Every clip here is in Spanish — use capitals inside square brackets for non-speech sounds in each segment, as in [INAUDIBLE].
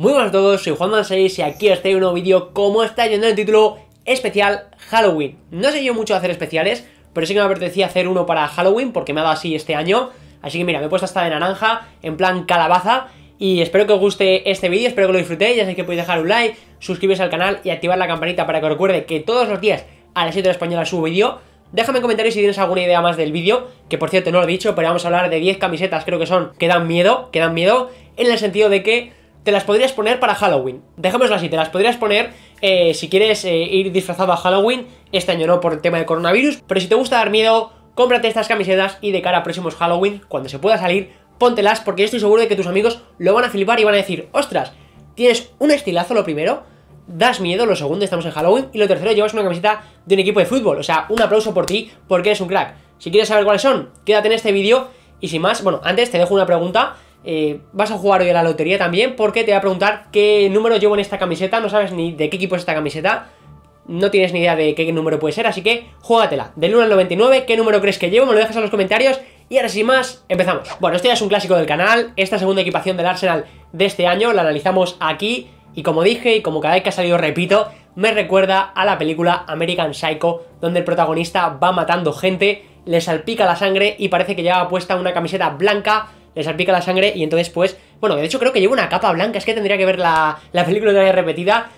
Muy buenas a todos, soy Juan 6 y aquí os traigo un nuevo vídeo como está yendo el título especial Halloween. No sé yo mucho hacer especiales, pero sí que me apetecía hacer uno para Halloween porque me ha dado así este año. Así que mira, me he puesto hasta de naranja, en plan calabaza. Y espero que os guste este vídeo, espero que lo disfrutéis. Ya sé que podéis dejar un like, suscribiros al canal y activar la campanita para que os recuerde que todos los días a la 7 de la española subo vídeo. Déjame en comentarios si tienes alguna idea más del vídeo, que por cierto no lo he dicho, pero vamos a hablar de 10 camisetas, creo que son, que dan miedo, que dan miedo, en el sentido de que te las podrías poner para Halloween. Dejémoslo así, te las podrías poner eh, si quieres eh, ir disfrazado a Halloween. Este año no por el tema del coronavirus, pero si te gusta dar miedo, cómprate estas camisetas y de cara a próximos Halloween, cuando se pueda salir, póntelas porque estoy seguro de que tus amigos lo van a flipar y van a decir, ostras, tienes un estilazo lo primero, das miedo, lo segundo estamos en Halloween y lo tercero llevas una camiseta de un equipo de fútbol. O sea, un aplauso por ti porque eres un crack. Si quieres saber cuáles son, quédate en este vídeo y sin más, bueno, antes te dejo una pregunta eh, vas a jugar hoy a la lotería también porque te voy a preguntar qué número llevo en esta camiseta, no sabes ni de qué equipo es esta camiseta, no tienes ni idea de qué número puede ser, así que júgatela. Del 1 al 99, ¿qué número crees que llevo? Me lo dejas en los comentarios y ahora sin más, empezamos. Bueno, esto ya es un clásico del canal, esta segunda equipación del Arsenal de este año la analizamos aquí y como dije y como cada vez que ha salido repito, me recuerda a la película American Psycho donde el protagonista va matando gente, le salpica la sangre y parece que lleva puesta una camiseta blanca le salpica la sangre y entonces pues... Bueno, de hecho creo que lleva una capa blanca, es que tendría que ver la, película de la repetida.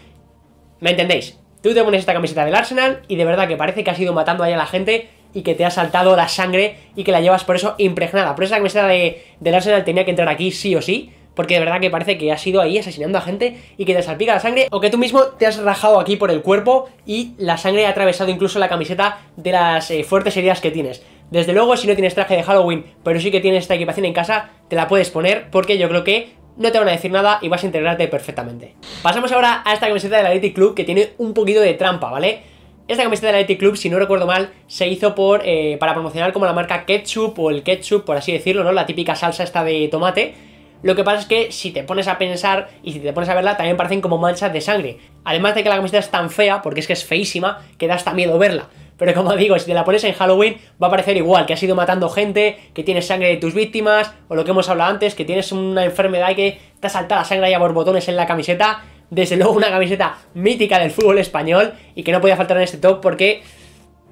¿Me entendéis? Tú te pones esta camiseta del Arsenal y de verdad que parece que has ido matando ahí a la gente y que te ha saltado la sangre y que la llevas por eso impregnada. Por esa camiseta del Arsenal tenía que entrar aquí sí o sí, porque de verdad que parece que has ido ahí asesinando a gente y que te salpica la sangre, o que tú mismo te has rajado aquí por el cuerpo y la sangre ha atravesado incluso la camiseta de las eh, fuertes heridas que tienes. Desde luego, si no tienes traje de Halloween, pero sí que tienes esta equipación en casa, te la puedes poner porque yo creo que no te van a decir nada y vas a integrarte perfectamente. Pasamos ahora a esta camiseta la Athletic Club que tiene un poquito de trampa, ¿vale? Esta camiseta la Athletic Club, si no recuerdo mal, se hizo por, eh, para promocionar como la marca ketchup o el ketchup, por así decirlo, ¿no? La típica salsa esta de tomate. Lo que pasa es que si te pones a pensar y si te pones a verla, también parecen como manchas de sangre. Además de que la camiseta es tan fea, porque es que es feísima, que da hasta miedo verla. Pero como digo, si te la pones en Halloween va a parecer igual, que has ido matando gente, que tienes sangre de tus víctimas, o lo que hemos hablado antes, que tienes una enfermedad y que te ha saltado la sangre y a borbotones en la camiseta. Desde luego una camiseta mítica del fútbol español y que no podía faltar en este top porque...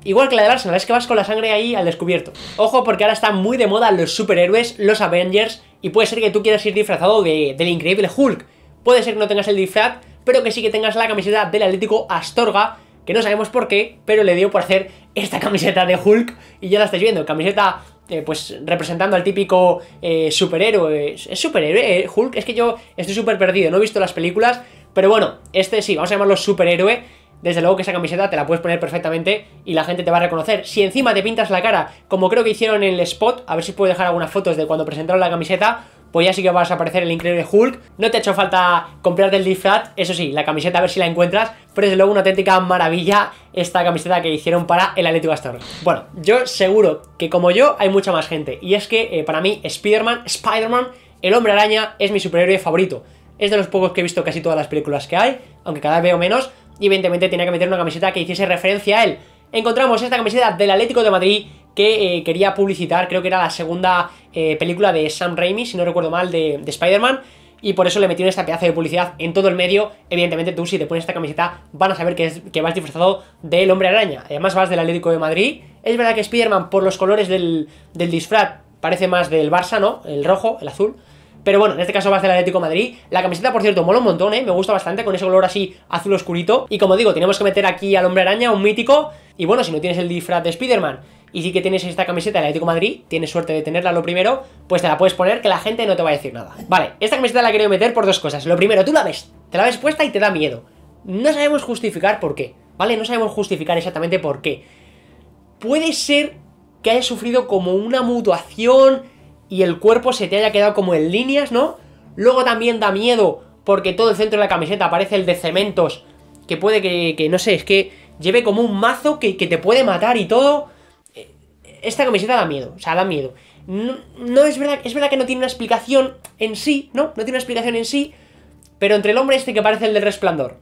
Igual que la de Arsenal, es que vas con la sangre ahí al descubierto. Ojo porque ahora están muy de moda los superhéroes, los Avengers, y puede ser que tú quieras ir disfrazado de, del increíble Hulk. Puede ser que no tengas el disfraz, pero que sí que tengas la camiseta del Atlético Astorga, que no sabemos por qué, pero le dio por hacer esta [LAUGHS] camiseta de Hulk y ya la estáis viendo, camiseta eh, pues representando al típico eh, superhéroe. ¿Es superhéroe? Eh, Hulk, es que yo estoy súper perdido, no he visto las películas, pero bueno, este sí, vamos a llamarlo superhéroe. Desde luego que esa camiseta te la puedes poner perfectamente y la gente te va a reconocer. Si encima te pintas la cara, como creo que hicieron en el spot, a ver si puedo dejar algunas fotos de cuando presentaron la camiseta, pues ya sí que vas a aparecer el increíble Hulk. No te ha hecho falta comprarte el disfraz, eso sí, la camiseta a ver si la encuentras, pero desde luego una auténtica maravilla esta camiseta que hicieron para el Atlético Astor. Bueno, yo seguro que como yo hay mucha más gente, y es que eh, para mí Spider-Man, Spider-Man, el hombre araña es mi superhéroe favorito. Es de los pocos que he visto casi todas las películas que hay, aunque cada vez veo menos, y evidentemente tenía que meter una camiseta que hiciese referencia a él. Encontramos esta camiseta del Atlético de Madrid que eh, quería publicitar, creo que era la segunda eh, película de Sam Raimi, si no recuerdo mal, de, Spider-Man. Y por eso le metieron esta pieza de publicidad en todo el medio. Evidentemente, tú si te pones esta camiseta van a saber que, es, que vas disfrazado del hombre araña. Además, vas del Atlético de Madrid. Es verdad que Spider-Man, por los colores del, disfraz, parece más del Barça, ¿no? El rojo, el azul. Pero bueno, en este caso vas del Atlético de Madrid. La camiseta, por cierto, mola un montón, ¿eh? Me gusta bastante con ese color así azul oscurito. Y como digo, tenemos que meter aquí al hombre araña, un mítico. Y bueno, si no tienes el disfraz de Spider-Man y sí que tienes esta camiseta del Atlético de Madrid, tienes suerte de tenerla lo primero, pues te la puedes poner que la gente no te va a decir nada. Vale, esta camiseta la he querido meter por dos cosas. Lo primero, tú la ves, te la ves puesta y te da miedo. No sabemos justificar por qué, ¿vale? No sabemos justificar exactamente por qué. Puede ser que hayas sufrido como una mutuación y el cuerpo se te haya quedado como en líneas, ¿no? Luego también da miedo porque todo el centro de la camiseta aparece el de cementos, que puede que, no sé, es que lleve como un mazo que, que te puede matar y todo esta camiseta da miedo, o sea, da miedo. No, es verdad, es verdad que no tiene una explicación en sí, ¿no? No tiene una explicación en sí, pero entre el hombre este que parece el del resplandor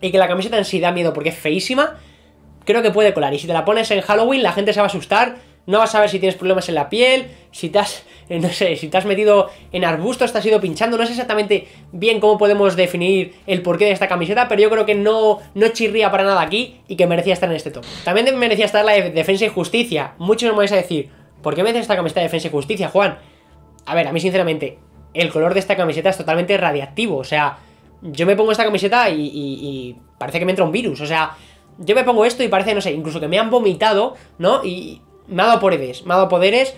y que la camiseta en sí da miedo porque es feísima, creo que puede colar. Y si te la pones en Halloween, la gente se va a asustar no vas a ver si tienes problemas en la piel, si te has, [LAUGHS] no sé, si te has metido en arbustos, te has ido pinchando, no sé exactamente bien cómo podemos definir el porqué de esta camiseta, pero yo creo que no, no chirría para nada aquí y que merecía estar en este top. También merecía estar la Defensa y Justicia. Muchos me vais a decir, ¿por qué merece esta camiseta de Defensa y Justicia, Juan? A ver, a mí sinceramente, el color de esta camiseta es totalmente radiactivo, o sea, yo me pongo esta camiseta y, y parece que me entra un virus, o sea... Yo me pongo esto y parece, no sé, incluso que me han vomitado, ¿no? Y, me ha dado poderes, me poderes.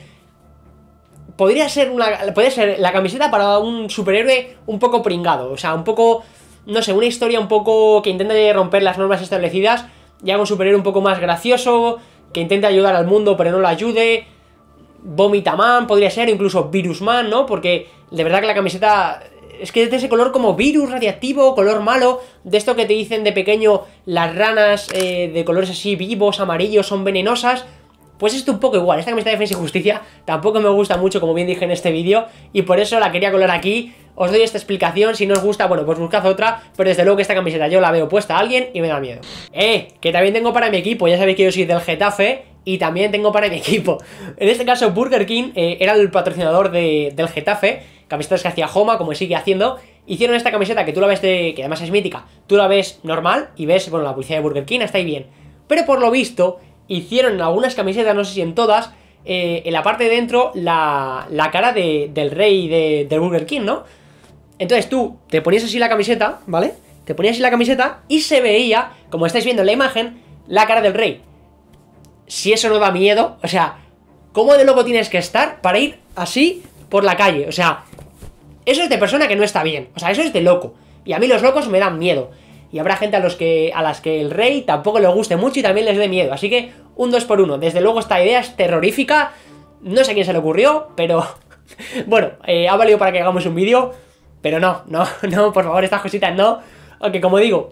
Podría ser una. Podría ser la camiseta para un superhéroe un poco pringado. O sea, un poco. No sé, una historia un poco que intente romper las normas establecidas. Y haga un superhéroe un poco más gracioso. Que intente ayudar al mundo, pero no lo ayude. man, podría ser, incluso virus man, ¿no? Porque de verdad que la camiseta es que es ese color como virus radiactivo, color malo, de esto que te dicen de pequeño, las ranas eh, de colores así vivos, amarillos, son venenosas. Pues esto un poco igual, esta camiseta de Defensa y Justicia tampoco me gusta mucho, como bien dije en este vídeo, y por eso la quería colar aquí. Os doy esta explicación, si no os gusta, bueno, pues buscad otra, pero desde luego que esta camiseta yo la veo puesta a alguien y me da miedo. ¡Eh! Que también tengo para mi equipo, ya sabéis que yo soy del Getafe y también tengo para mi [LAUGHS] equipo. En este caso, Burger King eh, era el patrocinador del Getafe, camisetas que hacía Homa, como sigue haciendo, hicieron esta camiseta que tú la ves de, que además es mítica, tú la ves normal y ves, bueno, la publicidad de Burger King está ahí bien. Pero por lo visto, hicieron en algunas camisetas, no sé si en todas, eh, en la parte de dentro la, la cara del rey de, del Burger King, ¿no? Entonces tú te ponías así la camiseta, ¿vale? Te ponías así la camiseta y se veía, como estáis viendo en la imagen, la cara del rey. Si eso no da miedo, o sea, ¿cómo de loco tienes que estar para ir así por la calle? O sea, eso es de persona que no está bien, o sea, eso es de loco. Y a mí los locos me dan miedo y habrá gente a, los que, a las que el rey tampoco le guste mucho y también les dé miedo. Así que un 2 por 1 Desde luego esta idea es terrorífica. No sé a quién se le ocurrió, pero [LAUGHS] bueno, eh, ha valido para que hagamos un vídeo. Pero no, no, [LAUGHS] no, por favor, estas cositas no. Aunque como digo,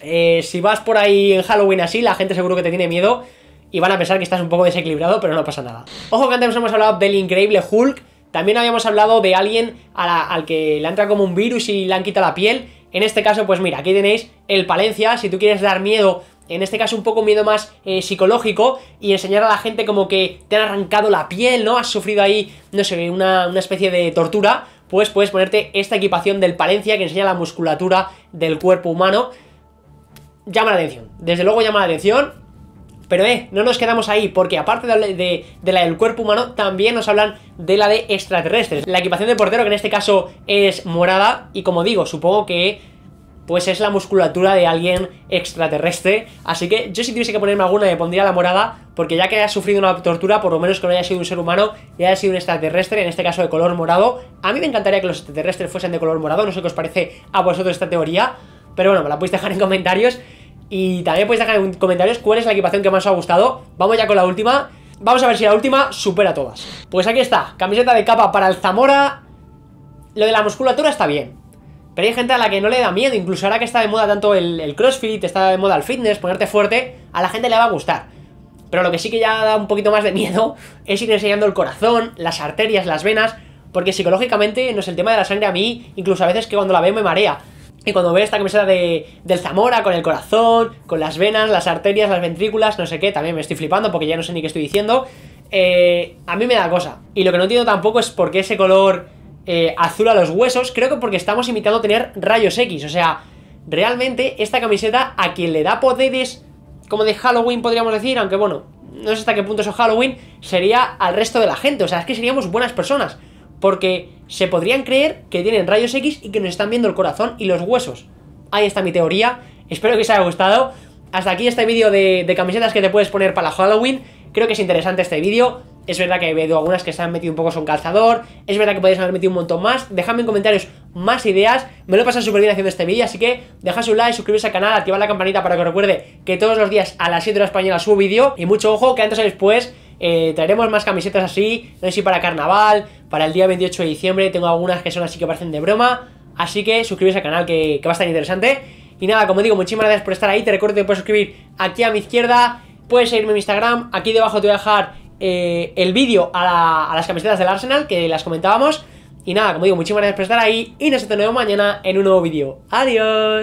eh, si vas por ahí en Halloween así, la gente seguro que te tiene miedo y van a pensar que estás un poco desequilibrado, pero no pasa nada. Ojo que antes hemos hablado del increíble Hulk, también habíamos hablado de alguien al que le entra como un virus y le han quitado la piel, en este caso, pues mira, aquí tenéis el Palencia, si tú quieres dar miedo en este caso un poco miedo más eh, psicológico y enseñar a la gente como que te han arrancado la piel, ¿no? Has sufrido ahí, no sé, una, una especie de tortura, pues puedes ponerte esta equipación del Palencia que enseña la musculatura del cuerpo humano. Llama la atención, desde luego llama la atención pero eh, no nos quedamos ahí, porque aparte de, la del cuerpo humano, también nos hablan de la de extraterrestres. La equipación de portero, que en este caso es morada, y como digo, supongo que pues es la musculatura de alguien extraterrestre. Así que yo si tuviese que ponerme alguna me pondría la morada, porque ya que haya sufrido una tortura, por lo menos que no haya sido un ser humano y haya sido un extraterrestre, en este caso de color morado. A mí me encantaría que los extraterrestres fuesen de color morado, no sé qué os parece a vosotros esta teoría, pero bueno, me la podéis dejar en comentarios. Y también podéis dejar en comentarios cuál es la equipación que más os ha gustado. Vamos ya con la última. Vamos a ver si la última supera todas. Pues aquí está, camiseta de capa para el Zamora. Lo de la musculatura está bien. Pero hay gente a la que no le da miedo, incluso ahora que está de moda tanto el, crossfit, está de moda el fitness, ponerte fuerte, a la gente le va a gustar. Pero lo que sí que ya da un poquito más de miedo [LAUGHS] es ir enseñando el corazón, las arterias, las venas, porque psicológicamente, no es el tema de la sangre a mí, incluso a veces que cuando la veo me marea. Y cuando ve esta camiseta de, del Zamora con el corazón, con las venas, las arterias, las ventrículas, no sé qué, también me estoy flipando porque ya no sé ni qué estoy diciendo. Eh, a mí me da cosa. Y lo que no entiendo tampoco es por qué ese color eh, azul a los huesos. Creo que porque estamos imitando tener rayos X. O sea, realmente esta camiseta a quien le da poderes como de Halloween, podríamos decir, aunque bueno, no sé hasta qué punto eso Halloween, sería al resto de la gente. O sea, es que seríamos buenas personas. Porque se podrían creer que tienen rayos X y que nos están viendo el corazón y los huesos. Ahí está mi teoría. Espero que os haya gustado. Hasta aquí este vídeo de, camisetas que te puedes poner para Halloween. Creo que es interesante este vídeo. Es verdad que he visto algunas que se han metido un poco son calzador. Es verdad que podéis haber metido un montón más. Dejadme en comentarios más ideas. Me lo he pasado súper bien haciendo este vídeo, así que dejad un like, suscribiros al canal, activad la campanita para que recuerde que todos los días a las 7 de la española subo vídeo. Y mucho ojo que antes o después eh, traeremos más camisetas así. No sé si para carnaval, para el día 28 de diciembre. Tengo algunas que son así que parecen de broma. Así que suscríbete al canal que, va a estar interesante. Y nada, como digo, muchísimas gracias por estar ahí. Te recuerdo que puedes suscribir aquí a mi izquierda. Puedes seguirme en Instagram. Aquí debajo te voy a dejar eh, el vídeo a, a las camisetas del Arsenal que las comentábamos. Y nada, como digo, muchísimas gracias por estar ahí. Y nos vemos mañana en un nuevo vídeo. Adiós.